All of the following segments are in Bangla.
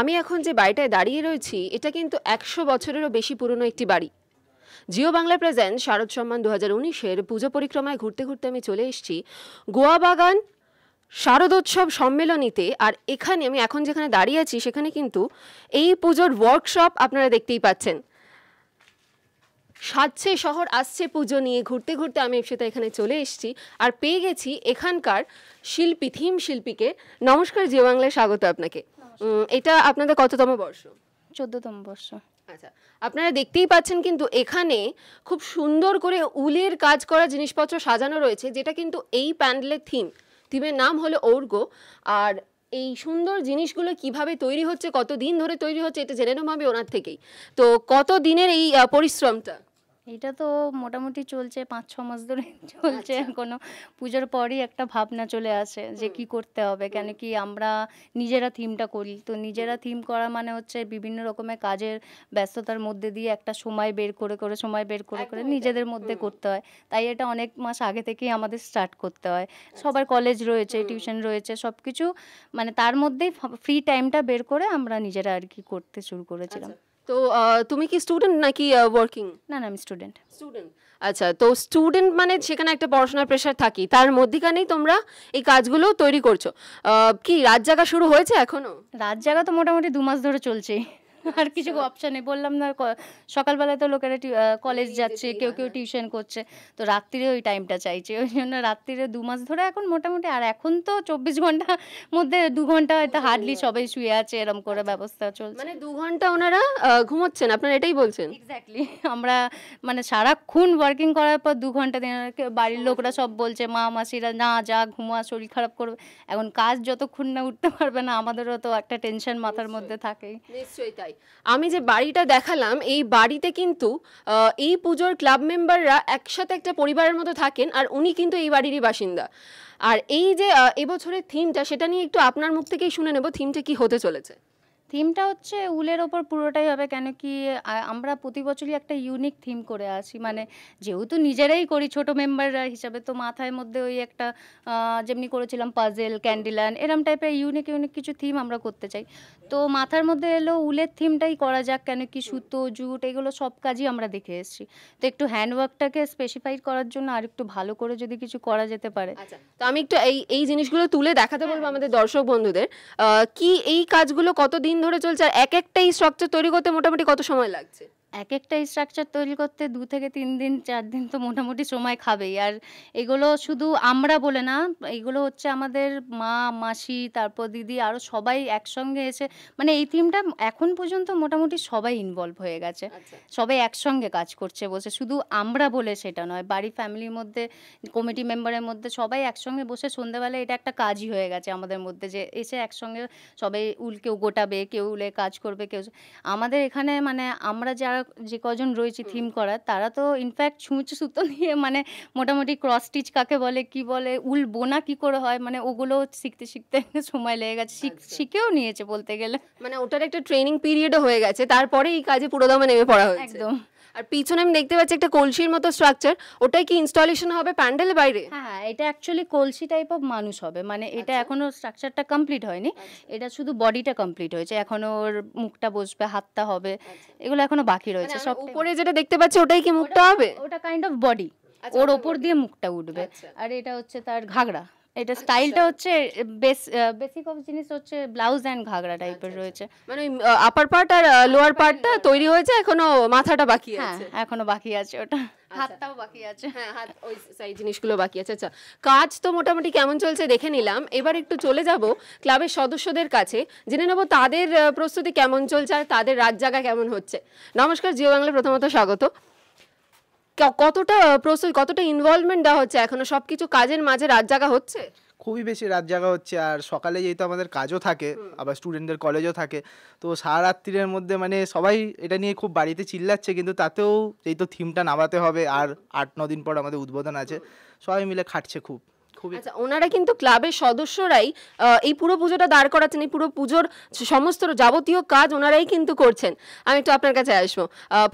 আমি এখন যে বাড়িটায় দাঁড়িয়ে রয়েছি এটা কিন্তু একশো বছরেরও বেশি পুরনো একটি বাড়ি জিও বাংলা প্রেজেন্ট শারদ সম্মান দু হাজার উনিশের পুজো পরিক্রমায় ঘুরতে ঘুরতে আমি চলে এসেছি গোয়া বাগান শারদোৎসব সম্মেলনীতে আর এখানে আমি এখন যেখানে দাঁড়িয়ে আছি সেখানে কিন্তু এই পুজোর ওয়ার্কশপ আপনারা দেখতেই পাচ্ছেন সাজছে শহর আসছে পুজো নিয়ে ঘুরতে ঘুরতে আমি সেটা এখানে চলে এসেছি আর পেয়ে গেছি এখানকার শিল্পী থিম শিল্পীকে নমস্কার জিও বাংলায় স্বাগত আপনাকে এটা আপনাদের কততম বর্ষ চোদ্দতম বর্ষ আচ্ছা আপনারা দেখতেই পাচ্ছেন কিন্তু এখানে খুব সুন্দর করে উলের কাজ করা জিনিসপত্র সাজানো রয়েছে যেটা কিন্তু এই প্যান্ডেলের থিম থিমের নাম হলো ঔর্গ আর এই সুন্দর জিনিসগুলো কিভাবে তৈরি হচ্ছে কত দিন ধরে তৈরি হচ্ছে এটা জেনে নেব আমি ওনার থেকেই তো কত দিনের এই পরিশ্রমটা এটা তো মোটামুটি চলছে পাঁচ ছ মাস ধরে চলছে কোনো আচ্ছা। পুজোর পরই একটা ভাবনা চলে আসে যে কি করতে হবে কেন কি আমরা নিজেরা থিমটা করি তো নিজেরা থিম করা মানে হচ্ছে বিভিন্ন রকমের কাজের ব্যস্ততার মধ্যে দিয়ে একটা সময় বের করে করে সময় বের করে করে নিজেদের মধ্যে করতে হয় তাই এটা অনেক মাস আগে থেকেই আমাদের স্টার্ট করতে হয় আচ্ছা। সবার কলেজ রয়েছে টিউশন রয়েছে সব কিছু মানে তার মধ্যেই ফ্রি টাইমটা বের করে আমরা নিজেরা আর কি করতে শুরু করেছিলাম আচ্ছা। তো তুমি কি স্টুডেন্ট নাকি ওয়ার্কিং না না আমি স্টুডেন্ট স্টুডেন্ট আচ্ছা তো স্টুডেন্ট মানে সেখানে একটা পড়াশোনার প্রেশার থাকি তার মধ্যেখানেই তোমরা এই কাজগুলো তৈরি করছো কি রাত জাগা শুরু হয়েছে এখনো রাত জাগা তো মোটামুটি দু মাস ধরে চলছে আর কিছু অপশন আচ্ছা। নেই বললাম না সকালবেলা তো লোকেরা কলেজ যাচ্ছে কেউ কেউ টিউশন হ্যাঁ। করছে তো রাত্রিরে ওই টাইমটা চাইছে ওই জন্য রাত্রিরে দু মাস ধরে এখন মোটামুটি আর এখন তো চব্বিশ ঘন্টা মধ্যে দু ঘন্টা হয়তো হার্ডলি সবাই শুয়ে আছে এরম করে আচ্ছা। ব্যবস্থা চলছে মানে দু ঘন্টা ওনারা ঘুমাচ্ছেন আপনারা এটাই বলছেন এক্স্যাক্টলি আমরা মানে সারাক্ষণ ওয়ার্কিং করার পর দু ঘন্টা দিন বাড়ির হ্যাঁ। লোকরা সব বলছে মা মাসিরা না যা ঘুমা শরীর খারাপ করবে এখন কাজ যতক্ষণ না উঠতে পারবে না আমাদেরও তো একটা টেনশন মাথার মধ্যে থাকেই নিশ্চয়ই তাই আমি যে বাড়িটা দেখালাম এই বাড়িতে কিন্তু এই পুজোর ক্লাব মেম্বাররা একসাথে একটা পরিবারের মতো থাকেন আর উনি কিন্তু এই বাড়িরই বাসিন্দা আর এই যে এবছরের থিমটা সেটা নিয়ে একটু আপনার মুখ থেকেই শুনে নেব থিমটা কি হতে চলেছে থিমটা হচ্ছে উলের ওপর পুরোটাই হবে কেন কি আমরা প্রতি বছরই একটা ইউনিক থিম করে আসি মানে যেহেতু নিজেরাই করি ছোট মেম্বার হিসাবে তো মাথায় মধ্যে ওই একটা যেমনি করেছিলাম পাজেল ক্যান্ডিলান এরম টাইপের ইউনিক ইউনিক কিছু থিম আমরা করতে চাই তো মাথার মধ্যে এলো উলের থিমটাই করা যাক কেন কি সুতো জুট এগুলো সব কাজই আমরা দেখে এসেছি তো একটু হ্যান্ডওয়ার্কটাকে স্পেসিফাই করার জন্য আর একটু ভালো করে যদি কিছু করা যেতে পারে আচ্ছা, তো আমি একটু এই এই জিনিসগুলো তুলে দেখাতে হ্যাঁ। বলবো আমাদের দর্শক বন্ধুদের কি এই কাজগুলো কতদিন দিন ধরে চলছে আর এক একটা স্ট্রাকচার তৈরি করতে মোটামুটি কত সময় লাগছে এক একটা স্ট্রাকচার তৈরি করতে দু থেকে তিন দিন চার দিন তো মোটামুটি সময় খাবেই আর এগুলো শুধু আমরা বলে না এগুলো হচ্ছে আমাদের মা মাসি তারপর দিদি আরও সবাই একসঙ্গে এসে মানে এই থিমটা এখন পর্যন্ত মোটামুটি সবাই ইনভলভ হয়ে গেছে আচ্ছা। সবাই একসঙ্গে কাজ করছে বসে শুধু আমরা বলে সেটা নয় বাড়ি ফ্যামিলির মধ্যে কমিটি মেম্বারের মধ্যে সবাই একসঙ্গে বসে সন্ধ্যাবেলায় এটা একটা কাজই হয়ে গেছে আমাদের মধ্যে যে এসে একসঙ্গে সবাই উল কেউ গোটাবে কেউ উলে কাজ করবে কেউ আমাদের এখানে মানে আমরা যারা যে কজন রয়েছে থিম করা তারা তো ইনফ্যাক্ট ছুঁচ সুতো নিয়ে মানে মোটামুটি ক্রস স্টিচ কাকে বলে কি বলে উল বোনা কি করে হয় মানে ওগুলো শিখতে শিখতে সময় লেগে গেছে আচ্ছা। শিখেও নিয়েছে বলতে গেলে মানে ওটার একটা ট্রেনিং পিরিয়ডও হয়ে গেছে তারপরে এই কাজে পুরোদমে নেমে পড়া হয়েছে একদম আর পিছনে আমি দেখতে পাচ্ছি একটা কলসির মতো স্ট্রাকচার ওটাই কি ইনস্টলেশন হবে প্যান্ডেল বাইরে হ্যাঁ, হ্যাঁ এটা অ্যাকচুয়ালি কলসি টাইপ অফ মানুষ হবে মানে এটা আচ্ছা। এখনো স্ট্রাকচারটা কমপ্লিট হয়নি আচ্ছা। এটা শুধু বডিটা কমপ্লিট হয়েছে এখনো ওর মুখটা বসবে হাতটা হবে আচ্ছা। এগুলো এখনো বাকি মানে রয়েছে সব উপরে যেটা দেখতে পাচ্ছি ওটাই কি মুখটা হবে ওটা কাইন্ড অফ বডি ওর ওপর দিয়ে মুখটা উঠবে আর এটা হচ্ছে তার ঘাগড়া এটা স্টাইলটা আচ্ছা। হচ্ছে বেসিক অফ জিনিস হচ্ছে ব্লাউজ অ্যান্ড ঘাগরা টাইপের আচ্ছা, আচ্ছা। রয়েছে মানে আপার পার্ট আর লোয়ার পার্টটা তৈরি হয়েছে এখনো মাথাটা বাকি হ্যাঁ, আছে এখনো বাকি আছে ওটা হাতটাও বাকি আছে হ্যাঁ হাত ওই সেই জিনিসগুলো বাকি আছে আচ্ছা কাজ তো মোটামুটি কেমন চলছে দেখে নিলাম এবার একটু চলে যাব ক্লাবের সদস্যদের কাছে জেনে নেব তাদের প্রস্তুতি কেমন চলছে আর তাদের রাত জাগা কেমন হচ্ছে নমস্কার জিও বাংলা প্রথমত স্বাগত কতটা প্রসেস কতটা ইনভলভমেন্ট দেওয়া হচ্ছে এখনো কিছু কাজের মাঝে রাত জাগা হচ্ছে খুবই বেশি রাত জাগা হচ্ছে আর সকালে যেহেতু আমাদের কাজও থাকে আবার স্টুডেন্টদের কলেজও থাকে তো সারা রাত্রির মধ্যে মানে সবাই এটা নিয়ে খুব বাড়িতে চিল্লাচ্ছে কিন্তু তাতেও যেহেতু থিমটা নামাতে হবে আর আট ন দিন পর আমাদের উদ্বোধন আছে সবাই মিলে খাটছে খুব আচ্ছা ওনারা কিন্তু ক্লাবের সদস্যরাই এই পুরো পুজোটা দাঁড় করাচ্ছেন এই পুরো পুজোর সমস্ত যাবতীয় কাজ ওনারাই কিন্তু করছেন আমি একটু আপনার কাছে আসবো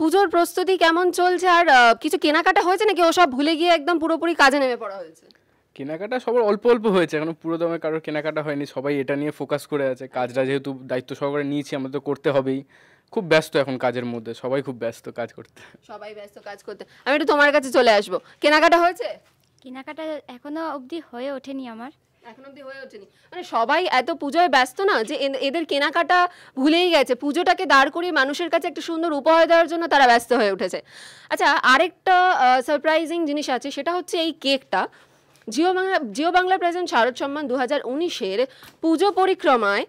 পুজোর প্রস্তুতি কেমন চলছে আর কিছু কেনাকাটা হয়েছে নাকি ওসব ভুলে গিয়ে একদম পুরোপুরি কাজে নেমে পড়া হয়েছে কেনাকাটা সবার অল্প অল্প হয়েছে এখন পুরো দমে কারোর কেনাকাটা হয়নি সবাই এটা নিয়ে ফোকাস করে আছে কাজটা যেহেতু দায়িত্ব সহকারে নিয়েছি আমাদের তো করতে হবেই খুব ব্যস্ত এখন কাজের মধ্যে সবাই খুব ব্যস্ত কাজ করতে সবাই ব্যস্ত কাজ করতে আমি একটু তোমার কাছে চলে আসবো কেনাকাটা হয়েছে কেনাকাটা এখনো অবধি হয়ে ওঠেনি আমার হয়ে ওঠেনি মানে সবাই এত পুজোয় ব্যস্ত না যে এদের কেনাকাটা ভুলেই গেছে পুজোটাকে দাঁড় করিয়ে মানুষের কাছে একটা সুন্দর উপহার দেওয়ার জন্য তারা ব্যস্ত হয়ে উঠেছে আচ্ছা আরেকটা সারপ্রাইজিং জিনিস আছে সেটা হচ্ছে এই কেকটা জিও বাংলা জিও বাংলা প্রেজেন্ট শারদ সম্মান দু হাজার উনিশের পুজো পরিক্রমায়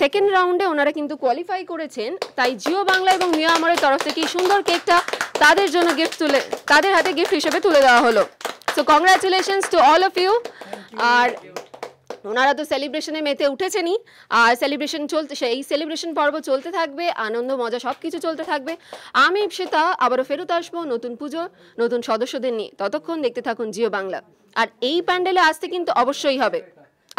সেকেন্ড রাউন্ডে ওনারা কিন্তু কোয়ালিফাই করেছেন তাই জিও বাংলা এবং মিয়া আমারের তরফ থেকে সুন্দর কেকটা তাদের জন্য গিফট তুলে তাদের হাতে গিফট হিসেবে তুলে দেওয়া হলো so congratulations to all of you আর ওনারা তো সেলিব্রেশনে মেতে উঠেছেনই আর সেলিব্রেশন চলতে এই সেলিব্রেশন পর্ব চলতে থাকবে আনন্দ মজা সব কিছু চলতে থাকবে আমি ইপসিতা আবারও ফেরত আসবো নতুন পুজো নতুন সদস্যদের নিয়ে ততক্ষণ দেখতে থাকুন জিও বাংলা আর এই প্যান্ডেলে আসতে কিন্তু অবশ্যই হবে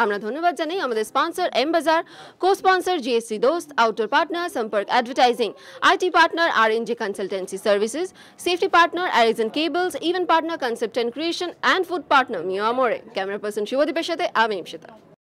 আমরা ধন্যবাদ জানাই আমাদের sponsor M Bazaar co sponsor GSC Dost outdoor partner Samparka advertising IT partner আর NG consultancy services safety partner Arizon cables event partner concept and creation and food partner Mio Amore camera person শিবদীপের সাথে আমি ইমশিতা